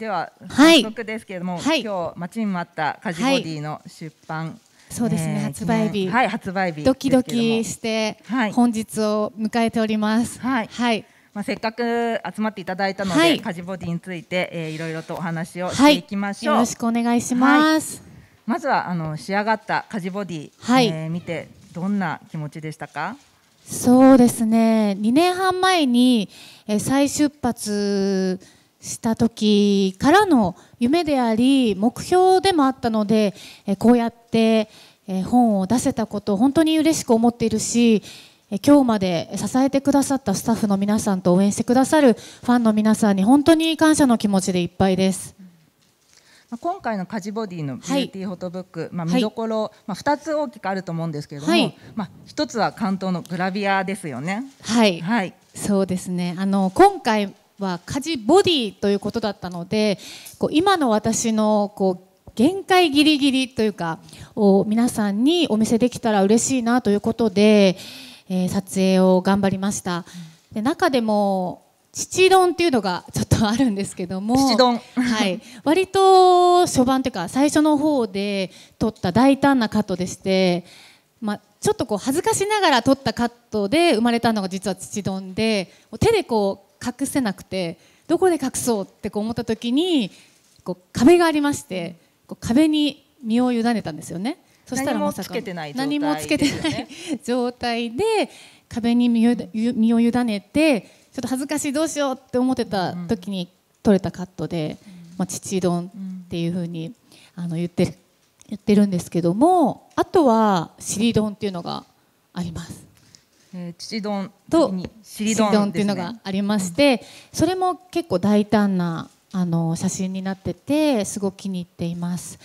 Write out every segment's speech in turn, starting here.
では早速ですけれども、はい、今日待ちに待ったカジボディの出版、はい、そうですね、えー、発売日、はい、発売日ドキドキして本日を迎えております。はい、はいまあ、せっかく集まっていただいたので、はい、カジボディについて、えー、いろいろとお話をしていきましょう、よろしくお願いします、まずはあの仕上がったカジボディ、はいえー、見てどんな気持ちでしたかそうですね2年半前に、えー、再出発した時からの夢であり目標でもあったのでこうやって本を出せたこと本当に嬉しく思っているし今日まで支えてくださったスタッフの皆さんと応援してくださるファンの皆さんに本当に感謝の気持ちでいっぱいです。今回の家事ボディのビューティーフォトブック、はい、まあ、見どころ、はい、まあ、2つ大きくあると思うんですけれども、はい、まあ、1つは関東のグラビアですよね。はい、はい、そうですねあの今回は家事ボディということだったのでこう今の私のこう限界ギリギリというかを皆さんにお見せできたら嬉しいなということで、えー、撮影を頑張りました。で中でも父丼っていうのがちょっとあるんですけども丼はい割と初版というか最初の方で撮った大胆なカットでして、まちょっとこう恥ずかしながら撮ったカットで生まれたのが実は七丼で手でこう隠せなくてどこで隠そうってこう思った時にこう壁がありましてこう壁に身を委ねたんですよね。そしたらまさか何もつけてない状態で壁に身を,、身を委ねてちょっと恥ずかしいどうしようって思ってた時に取れたカットで「まあ、父丼」っていうふうにあの言ってる言ってるんですけどもあとは「尻丼」っていうのがあります。え丼と尻丼、っていうのがありまして、それも結構大胆なあの写真になっててすごく気に入っています。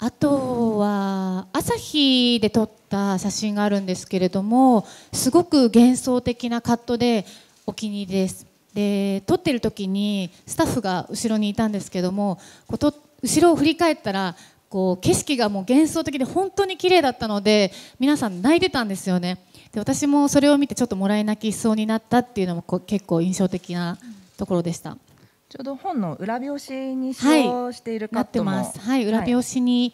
あとは朝日で撮った写真があるんですけれどもすごく幻想的なカットでお気に入りです。で撮ってる時にスタッフが後ろにいたんですけどもこと後ろを振り返ったらこう景色がもう幻想的で本当に綺麗だったので皆さん泣いてたんですよねで私もそれを見てちょっともらい泣きしそうになったっていうのもこう結構印象的なところでした。ちょうど本の裏表紙に使用しているカットも、はい、はい、裏表紙に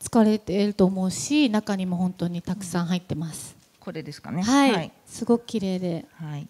使われていると思うし、中にも本当にたくさん入ってます。これですかね。はい、はい、すごく綺麗で。はい。